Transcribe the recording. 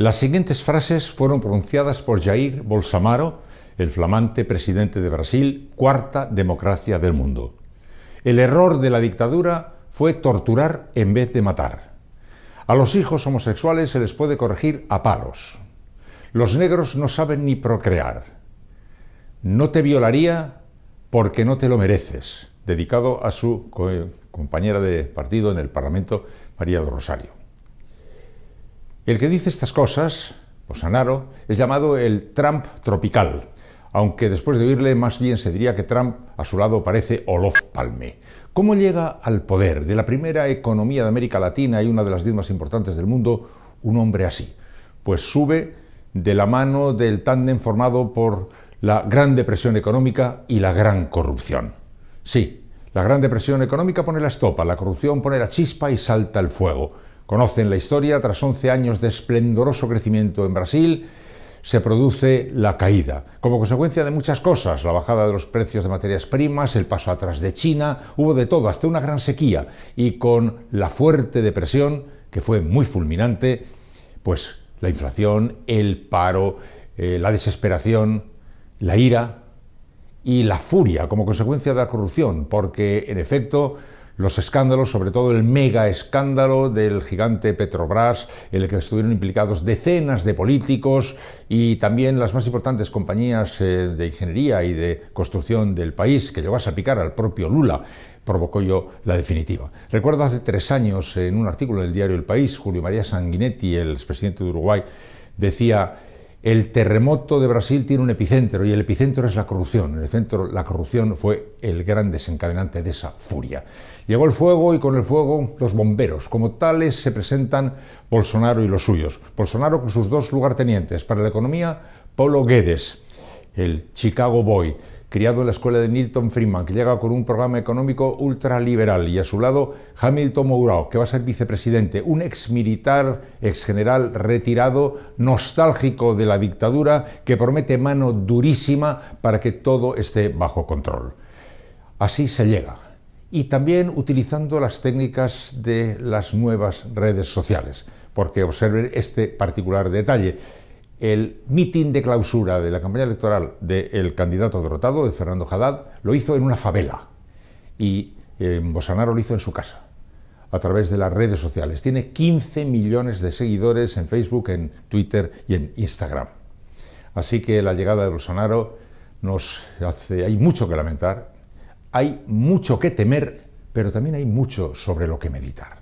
Las siguientes frases fueron pronunciadas por Jair Bolsonaro, el flamante presidente de Brasil, cuarta democracia del mundo. El error de la dictadura fue torturar en vez de matar. A los hijos homosexuales se les puede corregir a palos. Los negros no saben ni procrear. No te violaría porque no te lo mereces, dedicado a su compañera de partido en el Parlamento, María del Rosario. El que dice estas cosas, Bolsonaro, es llamado el Trump tropical, aunque después de oírle más bien se diría que Trump a su lado parece Olof Palme. ¿Cómo llega al poder de la primera economía de América Latina y una de las diez más importantes del mundo un hombre así? Pues sube de la mano del tándem formado por la Gran Depresión Económica y la Gran Corrupción. Sí, la Gran Depresión Económica pone la estopa, la corrupción pone la chispa y salta el fuego. Conocen la historia, tras 11 años de esplendoroso crecimiento en Brasil, se produce la caída, como consecuencia de muchas cosas, la bajada de los precios de materias primas, el paso atrás de China, hubo de todo, hasta una gran sequía, y con la fuerte depresión, que fue muy fulminante, pues la inflación, el paro, eh, la desesperación, la ira y la furia como consecuencia de la corrupción, porque en efecto los escándalos, sobre todo el mega escándalo del gigante Petrobras, en el que estuvieron implicados decenas de políticos y también las más importantes compañías eh, de ingeniería y de construcción del país, que llegó a picar al propio Lula provocó yo la definitiva. Recuerdo hace tres años, en un artículo del diario El País, Julio María Sanguinetti, el expresidente de Uruguay, decía el terremoto de Brasil tiene un epicentro y el epicentro es la corrupción. En el centro, la corrupción fue el gran desencadenante de esa furia. Llegó el fuego y con el fuego los bomberos. Como tales se presentan Bolsonaro y los suyos. Bolsonaro con sus dos lugartenientes. Para la economía, Paulo Guedes, el Chicago Boy criado en la escuela de Milton Friedman, que llega con un programa económico ultraliberal, y a su lado Hamilton Mourao, que va a ser vicepresidente, un ex militar, ex general retirado, nostálgico de la dictadura, que promete mano durísima para que todo esté bajo control. Así se llega. Y también utilizando las técnicas de las nuevas redes sociales, porque observen este particular detalle el mitin de clausura de la campaña electoral del candidato derrotado, de Fernando Haddad, lo hizo en una favela y eh, Bolsonaro lo hizo en su casa, a través de las redes sociales. Tiene 15 millones de seguidores en Facebook, en Twitter y en Instagram. Así que la llegada de Bolsonaro nos hace, hay mucho que lamentar, hay mucho que temer, pero también hay mucho sobre lo que meditar.